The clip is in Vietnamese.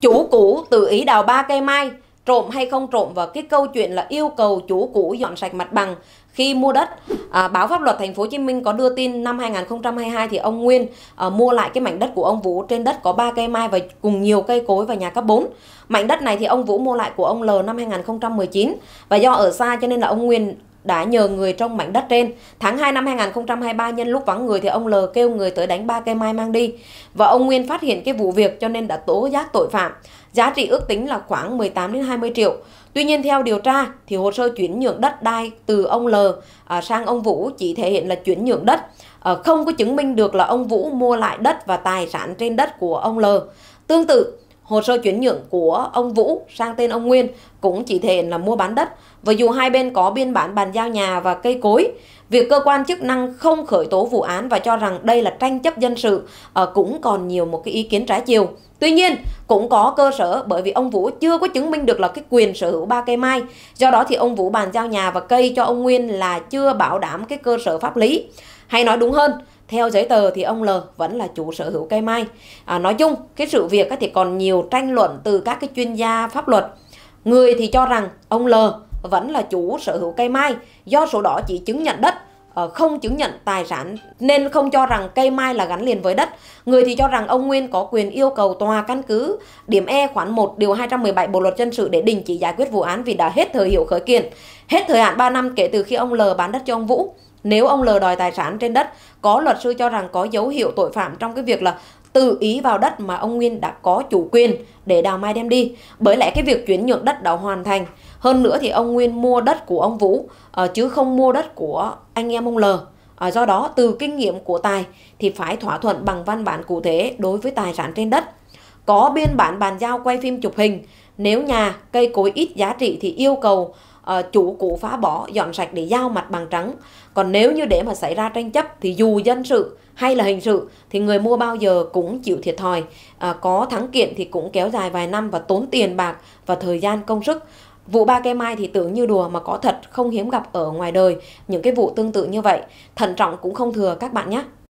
Chủ cũ tự ý đào ba cây mai, trộm hay không trộm và cái câu chuyện là yêu cầu chủ cũ dọn sạch mặt bằng khi mua đất. À, báo pháp luật thành phố Hồ Chí Minh có đưa tin năm 2022 thì ông Nguyên à, mua lại cái mảnh đất của ông Vũ trên đất có ba cây mai và cùng nhiều cây cối và nhà cấp 4. Mảnh đất này thì ông Vũ mua lại của ông L năm 2019 và do ở xa cho nên là ông Nguyên đã nhờ người trong mảnh đất trên. Tháng 2 năm 2023 nhân lúc vắng người thì ông L kêu người tới đánh ba cây mai mang đi. Và ông Nguyên phát hiện cái vụ việc cho nên đã tố giác tội phạm. Giá trị ước tính là khoảng 18 đến 20 triệu. Tuy nhiên theo điều tra thì hồ sơ chuyển nhượng đất đai từ ông L à, sang ông Vũ chỉ thể hiện là chuyển nhượng đất, ờ, không có chứng minh được là ông Vũ mua lại đất và tài sản trên đất của ông L. Tương tự, hồ sơ chuyển nhượng của ông Vũ sang tên ông Nguyên cũng chỉ thể là mua bán đất. Và dù hai bên có biên bản bàn giao nhà và cây cối, việc cơ quan chức năng không khởi tố vụ án và cho rằng đây là tranh chấp dân sự ờ, cũng còn nhiều một cái ý kiến trái chiều. Tuy nhiên, cũng có cơ sở bởi vì ông Vũ chưa có chứng minh được là cái quyền sở hữu ba cây mai. Do đó thì ông Vũ bàn giao nhà và cây cho ông Nguyên là chưa bảo đảm cái cơ sở pháp lý. Hay nói đúng hơn, theo giấy tờ thì ông L vẫn là chủ sở hữu cây mai. À, nói chung, cái sự việc thì còn nhiều tranh luận từ các cái chuyên gia pháp luật. Người thì cho rằng ông L vẫn là chủ sở hữu cây mai do sổ đỏ chỉ chứng nhận đất ờ, không chứng nhận tài sản nên không cho rằng cây mai là gắn liền với đất. Người thì cho rằng ông Nguyên có quyền yêu cầu tòa căn cứ điểm E khoản 1 điều 217 Bộ luật dân sự để đình chỉ giải quyết vụ án vì đã hết thời hiệu khởi kiện, hết thời hạn 3 năm kể từ khi ông L bán đất cho ông Vũ nếu ông L đòi tài sản trên đất, có luật sư cho rằng có dấu hiệu tội phạm trong cái việc là tự ý vào đất mà ông Nguyên đã có chủ quyền để đào mai đem đi. Bởi lẽ cái việc chuyển nhượng đất đã hoàn thành. Hơn nữa thì ông Nguyên mua đất của ông Vũ ờ, chứ không mua đất của anh em ông L. À, do đó từ kinh nghiệm của Tài thì phải thỏa thuận bằng văn bản cụ thể đối với tài sản trên đất. Có biên bản bàn giao quay phim chụp hình, nếu nhà cây cối ít giá trị thì yêu cầu uh, chủ cũ phá bỏ dọn sạch để giao mặt bằng trắng còn nếu như để mà xảy ra tranh chấp thì dù dân sự hay là hình sự thì người mua bao giờ cũng chịu thiệt thòi à, có thắng kiện thì cũng kéo dài vài năm và tốn tiền bạc và thời gian công sức Vụ ba cây mai thì tưởng như đùa mà có thật không hiếm gặp ở ngoài đời những cái vụ tương tự như vậy. Thận trọng cũng không thừa các bạn nhé.